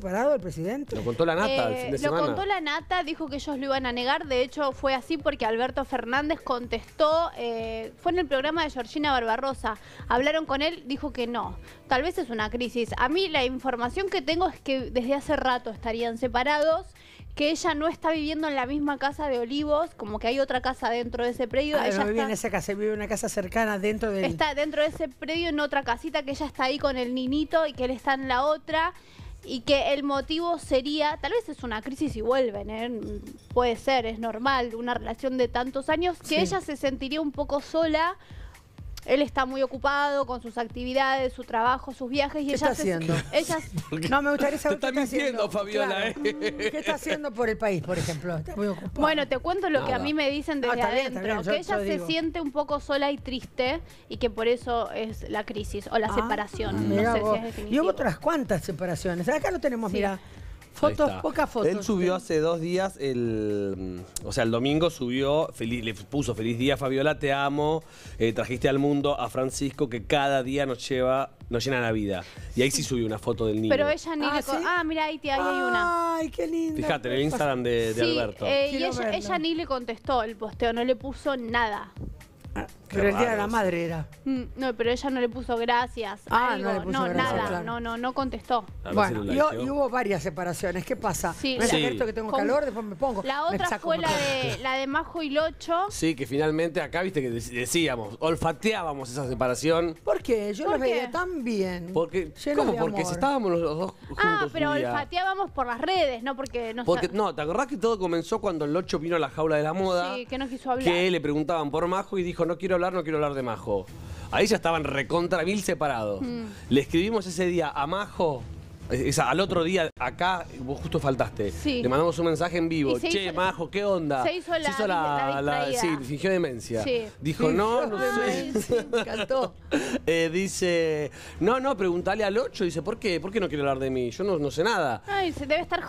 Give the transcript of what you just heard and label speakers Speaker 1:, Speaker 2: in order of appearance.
Speaker 1: separado el presidente? Lo contó la nata eh, Lo contó la
Speaker 2: nata, dijo que ellos lo iban a negar. De hecho, fue así porque Alberto Fernández contestó, eh, fue en el programa de Georgina Barbarosa. Hablaron con él, dijo que no. Tal vez es una crisis. A mí la información que tengo es que desde hace rato estarían separados que ella no está viviendo en la misma casa de Olivos, como que hay otra casa dentro de ese predio. Ah, ella vive en
Speaker 1: esa casa, vive en una casa cercana dentro de... Está
Speaker 2: dentro de ese predio en otra casita que ella está ahí con el ninito y que él está en la otra y que el motivo sería, tal vez es una crisis y vuelven, ¿eh? puede ser, es normal, una relación de tantos años, que ella se sentiría un poco sola él está muy ocupado con sus actividades, su trabajo, sus viajes y ¿Qué está haciendo?
Speaker 1: No, me gustaría saber qué está haciendo. Fabiola, ¿eh? ¿Qué está haciendo por el país, por ejemplo?
Speaker 2: Bueno, te cuento lo que a mí me dicen desde adentro, que ella se siente un poco sola y triste y que por eso es la crisis o la ah, separación. y
Speaker 1: otras cuantas separaciones. Acá lo tenemos, mira.
Speaker 2: Fotos, pocas fotos. Él
Speaker 1: subió hace dos días, el, mm, o sea, el domingo subió, feliz, le puso feliz día Fabiola, te amo, eh, trajiste al mundo a Francisco que cada día nos lleva, nos llena la vida. Y ahí sí subió una foto del niño. Pero
Speaker 2: ella ni le... Ah, ah mira, ahí, hay una. Ay, qué Fíjate, en el Instagram de, Alberto. Eh, y ella ni le contestó el posteo, no le puso nada.
Speaker 1: Ah, que pero el día de la madre era.
Speaker 2: Mm, no, pero ella no le puso gracias. Ah, no no nada, no, no, no contestó. Bueno, y,
Speaker 1: hubo varias separaciones. ¿Qué pasa? ¿Me la- que tengo calor?
Speaker 2: Después me pongo. La otra fue la de, Majo y Locho.
Speaker 1: Sí, que finalmente acá, viste, que decíamos, olfateábamos esa separación.
Speaker 2: ¿Por qué? Yo ¿Por veía tan bien.
Speaker 1: Porque, ¿Cómo? Porque estábamos los, dos Ah, pero
Speaker 2: olfateábamos por las redes, no porque no Porque,
Speaker 1: no, ¿te acordás que todo comenzó cuando Locho vino a la jaula de la moda? Sí,
Speaker 2: que no quiso hablar. Que
Speaker 1: le preguntaban por Majo y dijo, no quiero hablar, no quiero hablar de Majo. Ahí ya estaban recontra mil separados. Mm. Le escribimos ese día a Majo, eh, al otro día acá, vos justo faltaste. Le mandamos un mensaje en vivo. Che, Majo, ¿qué onda? Se hizo la, se la, Sí, fingió demencia. Dijo, no, no sé. encantó. Eh, dice, no, no, preguntale al 8. Dice, ¿por qué? ¿Por qué no quiere hablar de mí? Yo no, no sé nada.
Speaker 2: se debe estar jodido.